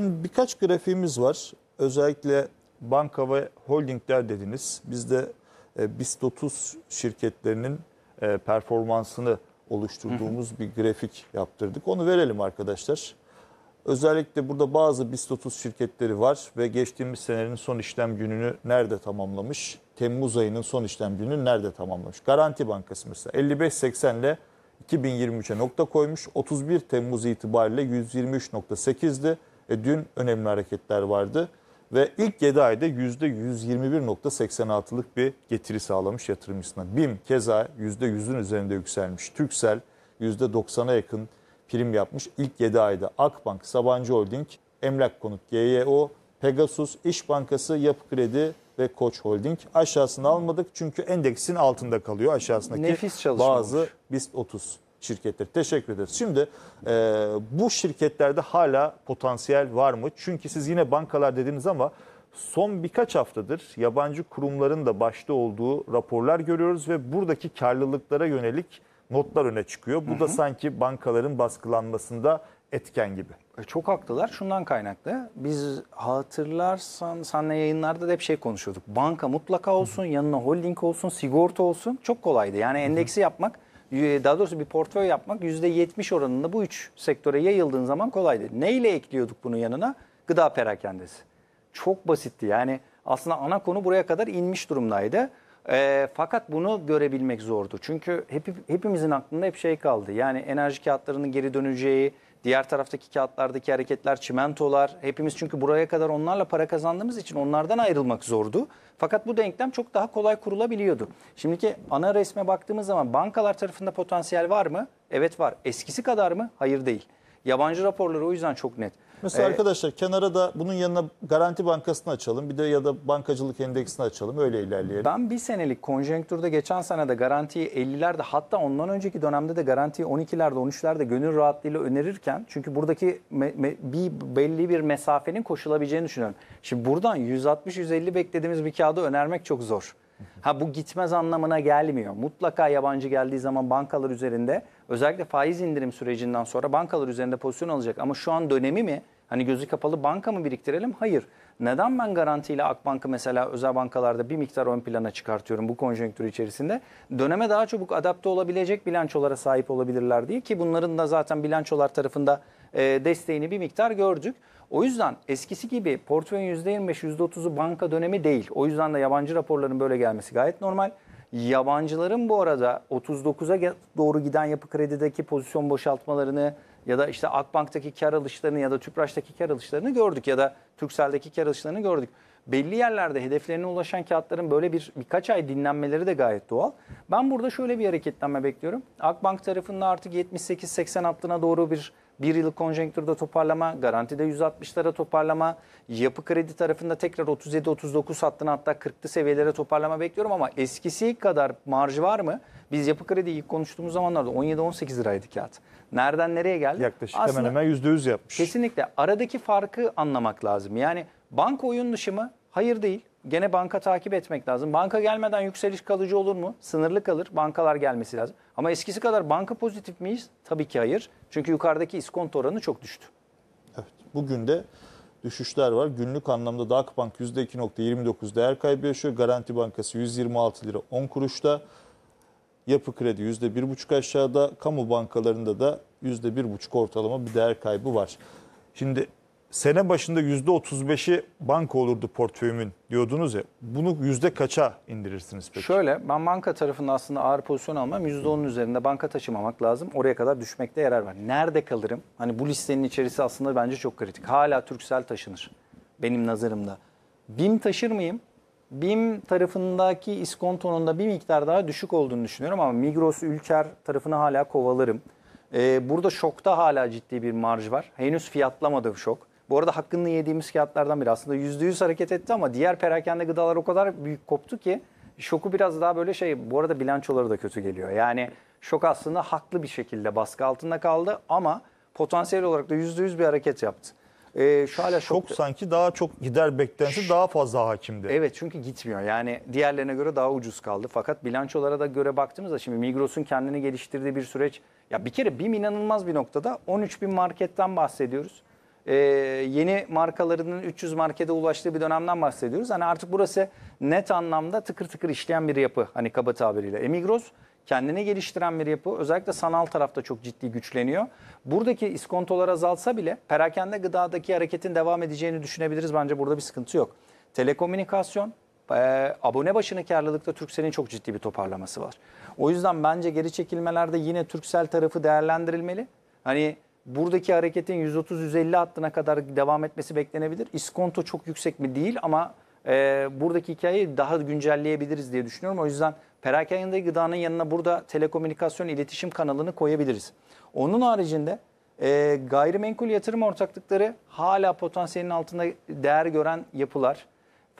Şimdi birkaç grafiğimiz var. Özellikle banka ve holdingler dediniz. Biz de e, BIST 30 şirketlerinin e, performansını oluşturduğumuz bir grafik yaptırdık. Onu verelim arkadaşlar. Özellikle burada bazı BIST 30 şirketleri var ve geçtiğimiz senenin son işlem gününü nerede tamamlamış? Temmuz ayının son işlem gününü nerede tamamlamış? Garanti Bankası mesela 55.80 ile 2023'e nokta koymuş. 31 Temmuz itibariyle 123.8'di. E, dün önemli hareketler vardı ve ilk 7 ayda %121.86'lık bir getiri sağlamış yatırımcısına. BİM keza %100'ün üzerinde yükselmiş. Türksel %90'a yakın prim yapmış ilk 7 ayda. Akbank, Sabancı Holding, Emlak Konut, GYO, Pegasus, İş Bankası, Yapı Kredi ve Koç Holding. Aşağısını almadık çünkü endeksin altında kalıyor aşağısındaki Nefis bazı BIST 30 şirketler. Teşekkür ederiz. Şimdi e, bu şirketlerde hala potansiyel var mı? Çünkü siz yine bankalar dediniz ama son birkaç haftadır yabancı kurumların da başta olduğu raporlar görüyoruz ve buradaki karlılıklara yönelik notlar öne çıkıyor. Bu hı hı. da sanki bankaların baskılanmasında etken gibi. E, çok haklılar şundan kaynaklı. Biz hatırlarsan senle yayınlarda da hep şey konuşuyorduk. Banka mutlaka olsun, Hı-hı. yanına holding olsun, sigorta olsun çok kolaydı. Yani endeksi yapmak ee, daha doğrusu bir portföy yapmak %70 oranında bu üç sektöre yayıldığın zaman kolaydı. Neyle ekliyorduk bunun yanına? Gıda perakendesi. Çok basitti yani aslında ana konu buraya kadar inmiş durumdaydı. E, fakat bunu görebilmek zordu. Çünkü hep, hepimizin aklında hep şey kaldı. Yani enerji kağıtlarının geri döneceği, Diğer taraftaki kağıtlardaki hareketler, çimentolar hepimiz çünkü buraya kadar onlarla para kazandığımız için onlardan ayrılmak zordu. Fakat bu denklem çok daha kolay kurulabiliyordu. Şimdiki ana resme baktığımız zaman bankalar tarafında potansiyel var mı? Evet var. Eskisi kadar mı? Hayır değil. Yabancı raporları o yüzden çok net. Mesela ee, arkadaşlar kenara da bunun yanına Garanti Bankası'nı açalım. Bir de ya da bankacılık endeksini açalım. Öyle ilerleyelim. Ben bir senelik konjonktürde geçen sene de garantiyi 50'lerde hatta ondan önceki dönemde de garantiyi 12'lerde 13'lerde gönül rahatlığıyla önerirken çünkü buradaki me, me, bir belli bir mesafenin koşulabileceğini düşünüyorum. Şimdi buradan 160-150 beklediğimiz bir kağıdı önermek çok zor. Ha bu gitmez anlamına gelmiyor. Mutlaka yabancı geldiği zaman bankalar üzerinde özellikle faiz indirim sürecinden sonra bankalar üzerinde pozisyon alacak. Ama şu an dönemi mi? Hani gözü kapalı banka mı biriktirelim? Hayır. Neden ben garantiyle Akbank'ı mesela özel bankalarda bir miktar ön plana çıkartıyorum bu konjonktür içerisinde? Döneme daha çabuk adapte olabilecek bilançolara sahip olabilirler diye ki bunların da zaten bilançolar tarafında e, desteğini bir miktar gördük. O yüzden eskisi gibi portföyün %25, %30'u banka dönemi değil. O yüzden de yabancı raporların böyle gelmesi gayet normal. Yabancıların bu arada 39'a doğru giden yapı kredideki pozisyon boşaltmalarını ya da işte Akbank'taki kar alışlarını ya da Tüpraş'taki kar alışlarını gördük ya da Turkcell'deki kar alışlarını gördük. Belli yerlerde hedeflerine ulaşan kağıtların böyle bir birkaç ay dinlenmeleri de gayet doğal. Ben burada şöyle bir hareketlenme bekliyorum. Akbank tarafında artık 78-80 hattına doğru bir bir yıllık konjonktürde toparlama, garantide 160'lara toparlama, yapı kredi tarafında tekrar 37-39 hattına hatta 40'lı seviyelere toparlama bekliyorum ama eskisi kadar marj var mı? Biz yapı kredi ilk konuştuğumuz zamanlarda 17-18 liraydı kağıt. Nereden nereye geldi? Yaklaşık Aslında hemen hemen %100 yapmış. Kesinlikle aradaki farkı anlamak lazım. Yani banka oyun dışı mı? Hayır değil gene banka takip etmek lazım. Banka gelmeden yükseliş kalıcı olur mu? Sınırlı kalır. Bankalar gelmesi lazım. Ama eskisi kadar banka pozitif miyiz? Tabii ki hayır. Çünkü yukarıdaki iskonto oranı çok düştü. Evet. Bugün de düşüşler var. Günlük anlamda DAK Bank %2.29 değer kaybı yaşıyor. Garanti Bankası 126 lira 10 kuruşta. Yapı Kredi %1.5 aşağıda. Kamu bankalarında da %1.5 ortalama bir değer kaybı var. Şimdi sene başında %35'i banka olurdu portföyümün diyordunuz ya. Bunu yüzde kaça indirirsiniz peki? Şöyle ben banka tarafında aslında ağır pozisyon almam. %10'un üzerinde banka taşımamak lazım. Oraya kadar düşmekte yarar var. Nerede kalırım? Hani bu listenin içerisi aslında bence çok kritik. Hala Türksel taşınır benim nazarımda. BİM taşır mıyım? BİM tarafındaki iskontonun da bir miktar daha düşük olduğunu düşünüyorum ama Migros, Ülker tarafını hala kovalarım. Ee, burada şokta hala ciddi bir marj var. Henüz fiyatlamadı şok. Bu arada hakkını yediğimiz kağıtlardan biri. Aslında %100 hareket etti ama diğer perakende gıdalar o kadar büyük koptu ki şoku biraz daha böyle şey bu arada bilançoları da kötü geliyor. Yani şok aslında haklı bir şekilde baskı altında kaldı ama potansiyel olarak da %100 bir hareket yaptı. Ee, şu hala şok şoktu. sanki daha çok gider beklentisi daha fazla hakimdi. Evet çünkü gitmiyor. Yani diğerlerine göre daha ucuz kaldı. Fakat bilançolara da göre baktığımızda şimdi Migros'un kendini geliştirdiği bir süreç. Ya bir kere BİM inanılmaz bir noktada 13 bin marketten bahsediyoruz e, yeni markalarının 300 markete ulaştığı bir dönemden bahsediyoruz. Hani artık burası net anlamda tıkır tıkır işleyen bir yapı hani kaba tabiriyle. Emigros kendini geliştiren bir yapı. Özellikle sanal tarafta çok ciddi güçleniyor. Buradaki iskontolar azalsa bile perakende gıdadaki hareketin devam edeceğini düşünebiliriz. Bence burada bir sıkıntı yok. Telekomünikasyon, e, abone başına karlılıkta Turkcell'in çok ciddi bir toparlaması var. O yüzden bence geri çekilmelerde yine Turkcell tarafı değerlendirilmeli. Hani buradaki hareketin 130-150 hattına kadar devam etmesi beklenebilir. İskonto çok yüksek mi değil ama e, buradaki hikayeyi daha güncelleyebiliriz diye düşünüyorum. O yüzden perakende gıdanın yanına burada telekomünikasyon iletişim kanalını koyabiliriz. Onun haricinde e, gayrimenkul yatırım ortaklıkları hala potansiyelin altında değer gören yapılar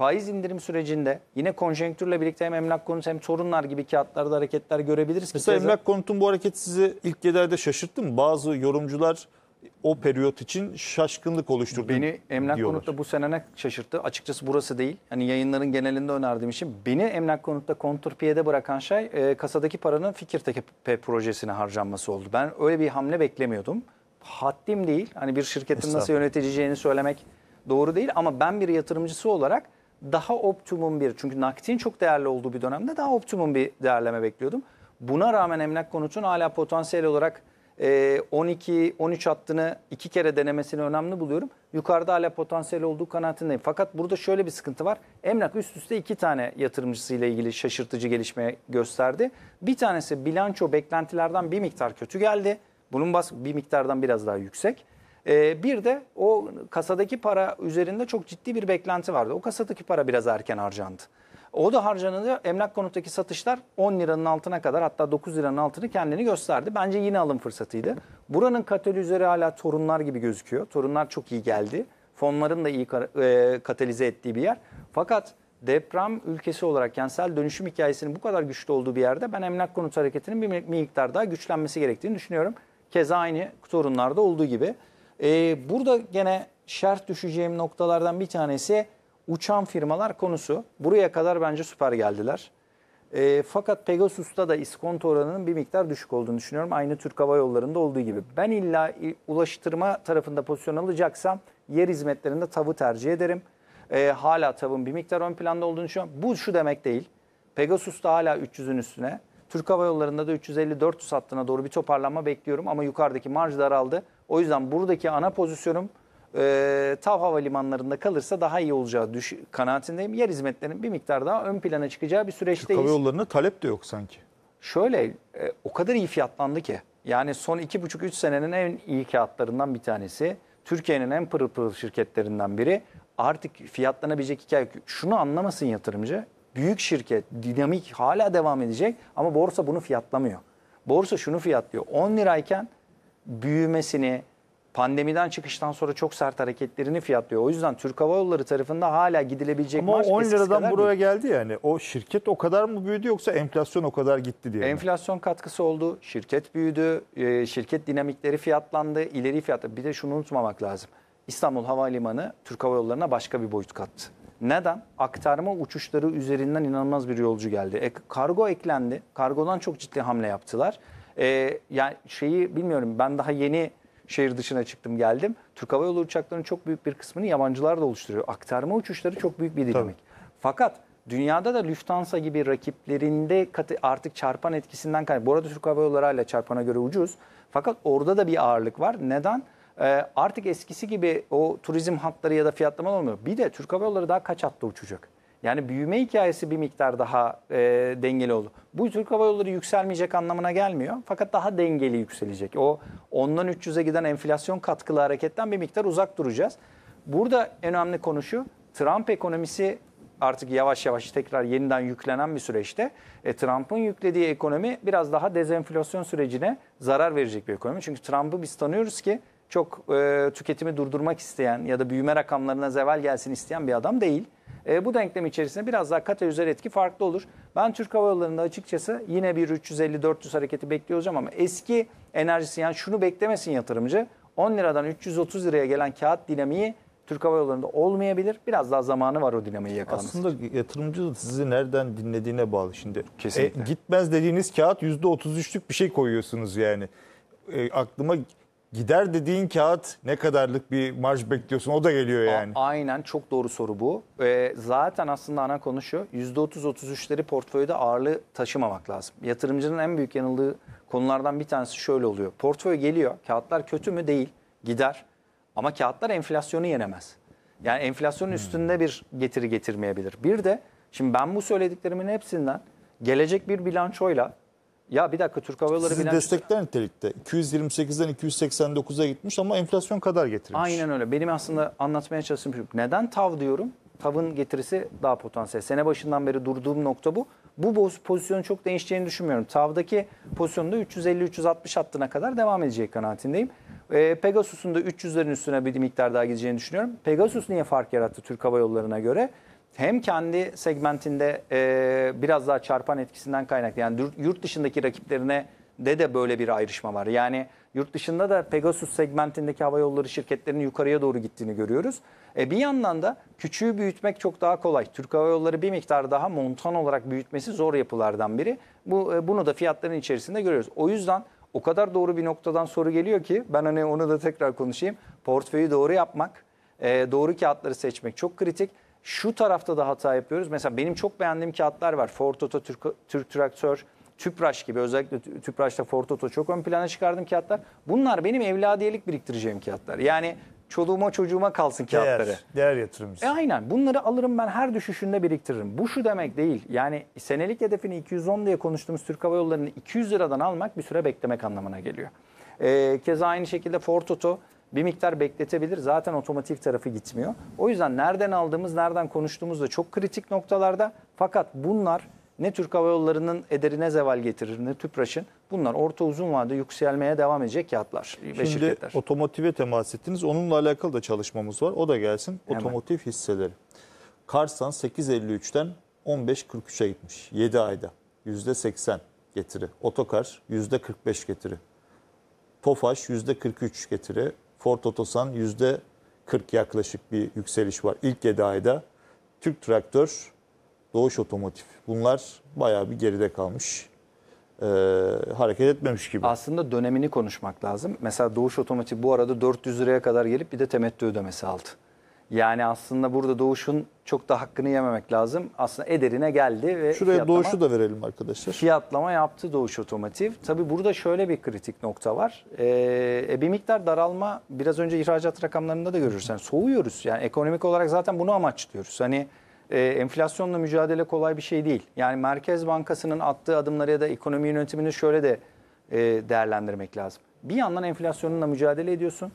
faiz indirim sürecinde yine konjonktürle birlikte hem emlak konut hem sorunlar gibi kağıtlarda hareketler görebiliriz. Mesela ki emlak konutun bu hareket sizi ilk yederde şaşırttı mı? Bazı yorumcular o periyot için şaşkınlık oluşturdu. Beni emlak diyorlar. konutta bu senene şaşırttı. Açıkçası burası değil. Hani yayınların genelinde önerdiğim için beni emlak konutta kontrpiyede bırakan şey e, kasadaki paranın Fikirtepe projesine harcanması oldu. Ben öyle bir hamle beklemiyordum. Haddim değil. Hani bir şirketin nasıl yönetileceğini söylemek doğru değil ama ben bir yatırımcısı olarak daha optimum bir çünkü nakdin çok değerli olduğu bir dönemde daha optimum bir değerleme bekliyordum. Buna rağmen emlak konutun hala potansiyel olarak 12-13 e, hattını iki kere denemesini önemli buluyorum. Yukarıda hala potansiyel olduğu kanaatindeyim. Fakat burada şöyle bir sıkıntı var. Emlak üst üste iki tane yatırımcısıyla ilgili şaşırtıcı gelişme gösterdi. Bir tanesi bilanço beklentilerden bir miktar kötü geldi. Bunun bas bir miktardan biraz daha yüksek. Ee, bir de o kasadaki para üzerinde çok ciddi bir beklenti vardı. O kasadaki para biraz erken harcandı. O da harcanınca emlak konuttaki satışlar 10 liranın altına kadar hatta 9 liranın altını kendini gösterdi. Bence yine alım fırsatıydı. Buranın katalizörü hala torunlar gibi gözüküyor. Torunlar çok iyi geldi. Fonların da iyi e, katalize ettiği bir yer. Fakat deprem ülkesi olarak kentsel dönüşüm hikayesinin bu kadar güçlü olduğu bir yerde ben emlak konut hareketinin bir miktar daha güçlenmesi gerektiğini düşünüyorum. Keza aynı torunlarda olduğu gibi. Ee, burada gene şart düşeceğim noktalardan bir tanesi uçan firmalar konusu. Buraya kadar bence süper geldiler. E, fakat Pegasus'ta da iskonto oranının bir miktar düşük olduğunu düşünüyorum. Aynı Türk Hava Yolları'nda olduğu gibi. Ben illa ulaştırma tarafında pozisyon alacaksam yer hizmetlerinde TAV'ı tercih ederim. E, hala TAV'ın bir miktar ön planda olduğunu düşünüyorum. Bu şu demek değil. Pegasus'ta hala 300'ün üstüne. Türk Hava Yolları'nda da 350-400 hattına doğru bir toparlanma bekliyorum. Ama yukarıdaki marj daraldı. O yüzden buradaki ana pozisyonum e, Tav Havalimanları'nda kalırsa daha iyi olacağı düş kanaatindeyim. Yer hizmetlerinin bir miktar daha ön plana çıkacağı bir süreçteyiz. Türk Hava Yolları'na talep de yok sanki. Şöyle e, o kadar iyi fiyatlandı ki. Yani son 2,5-3 senenin en iyi kağıtlarından bir tanesi. Türkiye'nin en pırıl pırıl şirketlerinden biri. Artık fiyatlanabilecek hikaye yok. Şunu anlamasın yatırımcı. Büyük şirket, dinamik hala devam edecek ama borsa bunu fiyatlamıyor. Borsa şunu fiyatlıyor. 10 lirayken büyümesini, pandemiden çıkıştan sonra çok sert hareketlerini fiyatlıyor. O yüzden Türk Hava Yolları tarafında hala gidilebilecek Ama o marş 10 eskisi liradan buraya değil. geldi yani. O şirket o kadar mı büyüdü yoksa enflasyon o kadar gitti diye. mi? Enflasyon katkısı oldu, şirket büyüdü, e, şirket dinamikleri fiyatlandı, ileri fiyatlandı. Bir de şunu unutmamak lazım. İstanbul Havalimanı Türk Hava Yolları'na başka bir boyut kattı. Neden? Aktarma uçuşları üzerinden inanılmaz bir yolcu geldi. E, kargo eklendi. Kargodan çok ciddi hamle yaptılar. E, ee, yani şeyi bilmiyorum ben daha yeni şehir dışına çıktım geldim. Türk Hava Yolu uçaklarının çok büyük bir kısmını yabancılar da oluşturuyor. Aktarma uçuşları çok büyük bir dinamik. Fakat dünyada da Lufthansa gibi rakiplerinde artık çarpan etkisinden kaynaklı. Bu arada Türk Hava Yolları hala çarpana göre ucuz. Fakat orada da bir ağırlık var. Neden? Ee, artık eskisi gibi o turizm hatları ya da fiyatlama olmuyor. Bir de Türk Hava Yolları daha kaç hatta uçacak? Yani büyüme hikayesi bir miktar daha e, dengeli oldu. Bu Türk Hava Yolları yükselmeyecek anlamına gelmiyor. Fakat daha dengeli yükselecek. O ondan 300'e giden enflasyon katkılı hareketten bir miktar uzak duracağız. Burada en önemli konu şu. Trump ekonomisi artık yavaş yavaş tekrar yeniden yüklenen bir süreçte e, Trump'ın yüklediği ekonomi biraz daha dezenflasyon sürecine zarar verecek bir ekonomi. Çünkü Trump'ı biz tanıyoruz ki çok e, tüketimi durdurmak isteyen ya da büyüme rakamlarına zeval gelsin isteyen bir adam değil. E, bu denklem içerisinde biraz daha kate üzeri etki farklı olur. Ben Türk Hava Yolları'nda açıkçası yine bir 350-400 hareketi bekliyor hocam ama eski enerjisi yani şunu beklemesin yatırımcı. 10 liradan 330 liraya gelen kağıt dinamiği Türk Hava Yolları'nda olmayabilir. Biraz daha zamanı var o dinamiği yakalaması. Aslında yatırımcı sizi nereden dinlediğine bağlı şimdi. E, Kesinlikle. E, gitmez dediğiniz kağıt %33'lük bir şey koyuyorsunuz yani. E, aklıma Gider dediğin kağıt ne kadarlık bir marj bekliyorsun o da geliyor yani. A- aynen çok doğru soru bu. Ee, zaten aslında ana konu şu %30-33'leri portföyde ağırlığı taşımamak lazım. Yatırımcının en büyük yanıldığı konulardan bir tanesi şöyle oluyor. Portföy geliyor kağıtlar kötü mü değil gider ama kağıtlar enflasyonu yenemez. Yani enflasyonun hmm. üstünde bir getiri getirmeyebilir. Bir de şimdi ben bu söylediklerimin hepsinden gelecek bir bilançoyla ya bir dakika Türk Hava Yolları... bilen... destekler nitelikte. 228'den 289'a gitmiş ama enflasyon kadar getirmiş. Aynen öyle. Benim aslında anlatmaya çalıştığım şey. Neden tav diyorum? Tavın getirisi daha potansiyel. Sene başından beri durduğum nokta bu. Bu pozisyonun çok değişeceğini düşünmüyorum. Tav'daki pozisyonda 350-360 hattına kadar devam edeceği kanaatindeyim. Ee, Pegasus'un da 300'lerin üstüne bir miktar daha gideceğini düşünüyorum. Pegasus niye fark yarattı Türk Hava Yolları'na göre? hem kendi segmentinde e, biraz daha çarpan etkisinden kaynaklı. Yani yurt dışındaki rakiplerine de de böyle bir ayrışma var. Yani yurt dışında da Pegasus segmentindeki hava yolları şirketlerinin yukarıya doğru gittiğini görüyoruz. E bir yandan da küçüğü büyütmek çok daha kolay. Türk Hava Yolları bir miktar daha montan olarak büyütmesi zor yapılardan biri. Bu e, bunu da fiyatların içerisinde görüyoruz. O yüzden o kadar doğru bir noktadan soru geliyor ki ben hani onu da tekrar konuşayım. Portföyü doğru yapmak, e, doğru kağıtları seçmek çok kritik. Şu tarafta da hata yapıyoruz. Mesela benim çok beğendiğim kağıtlar var. Ford Toto, Türk, Türk Traktör, Tüpraş gibi özellikle Tüpraş'ta Ford Toto çok ön plana çıkardım kağıtlar. Bunlar benim evladiyelik biriktireceğim kağıtlar. Yani çoluğuma çocuğuma kalsın değer, kağıtları. Değer yatırımcısı. E aynen bunları alırım ben her düşüşünde biriktiririm. Bu şu demek değil. Yani senelik hedefini 210 diye konuştuğumuz Türk Hava Yolları'nı 200 liradan almak bir süre beklemek anlamına geliyor. E, keza aynı şekilde Ford Toto bir miktar bekletebilir. Zaten otomotiv tarafı gitmiyor. O yüzden nereden aldığımız, nereden konuştuğumuz da çok kritik noktalarda. Fakat bunlar ne Türk Hava Yolları'nın ederine zeval getirir ne TÜPRAŞ'ın. Bunlar orta uzun vade yükselmeye devam edecek yatlar Şimdi şirketler. Şimdi otomotive temas ettiniz. Onunla alakalı da çalışmamız var. O da gelsin. Hemen. Otomotiv hisseleri. Karsan 8.53'ten 15.43'e gitmiş. 7 ayda. %80 getiri. Otokar %45 getiri. Tofaş %43 getiri. Ford Otosan %40 yaklaşık bir yükseliş var. İlk 7 ayda Türk Traktör, Doğuş Otomotiv. Bunlar bayağı bir geride kalmış. E, hareket etmemiş gibi. Aslında dönemini konuşmak lazım. Mesela Doğuş Otomotiv bu arada 400 liraya kadar gelip bir de temettü ödemesi aldı. Yani aslında burada Doğuş'un çok da hakkını yememek lazım. Aslında Eder'ine geldi ve Şuraya Doğuş'u da verelim arkadaşlar. Fiyatlama yaptı Doğuş Otomotiv. Tabii burada şöyle bir kritik nokta var. Ee, e, bir miktar daralma biraz önce ihracat rakamlarında da görürsen yani soğuyoruz. Yani ekonomik olarak zaten bunu amaçlıyoruz. Hani e, enflasyonla mücadele kolay bir şey değil. Yani Merkez Bankası'nın attığı adımları ya da ekonomi yönetimini şöyle de e, değerlendirmek lazım. Bir yandan enflasyonla mücadele ediyorsun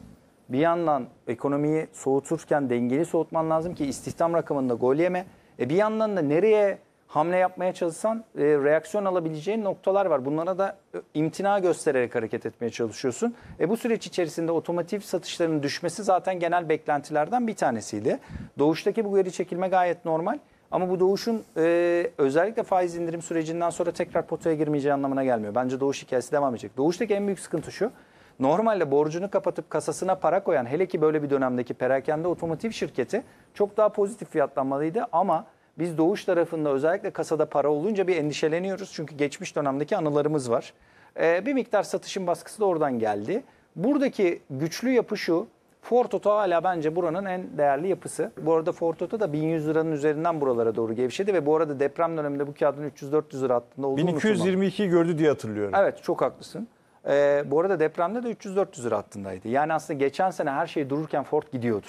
bir yandan ekonomiyi soğuturken dengeli soğutman lazım ki istihdam rakamında gol yeme. E bir yandan da nereye hamle yapmaya çalışsan e, reaksiyon alabileceğin noktalar var. Bunlara da e, imtina göstererek hareket etmeye çalışıyorsun. E, bu süreç içerisinde otomotiv satışlarının düşmesi zaten genel beklentilerden bir tanesiydi. Doğuştaki bu geri çekilme gayet normal. Ama bu doğuşun e, özellikle faiz indirim sürecinden sonra tekrar potaya girmeyeceği anlamına gelmiyor. Bence doğuş hikayesi devam edecek. Doğuştaki en büyük sıkıntı şu. Normalde borcunu kapatıp kasasına para koyan hele ki böyle bir dönemdeki perakende otomotiv şirketi çok daha pozitif fiyatlanmalıydı ama biz doğuş tarafında özellikle kasada para olunca bir endişeleniyoruz. Çünkü geçmiş dönemdeki anılarımız var. Ee, bir miktar satışın baskısı da oradan geldi. Buradaki güçlü yapı şu. Ford Toto hala bence buranın en değerli yapısı. Bu arada Ford Toto da 1100 liranın üzerinden buralara doğru gevşedi ve bu arada deprem döneminde bu kağıdın 300-400 lira hattında olduğunu 1222 gördü diye hatırlıyorum. Evet çok haklısın. E, bu arada depremde de 300-400 lira hattındaydı. Yani aslında geçen sene her şey dururken Ford gidiyordu.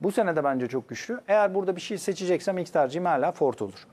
Bu sene de bence çok güçlü. Eğer burada bir şey seçeceksem ilk tercihim hala Ford olur.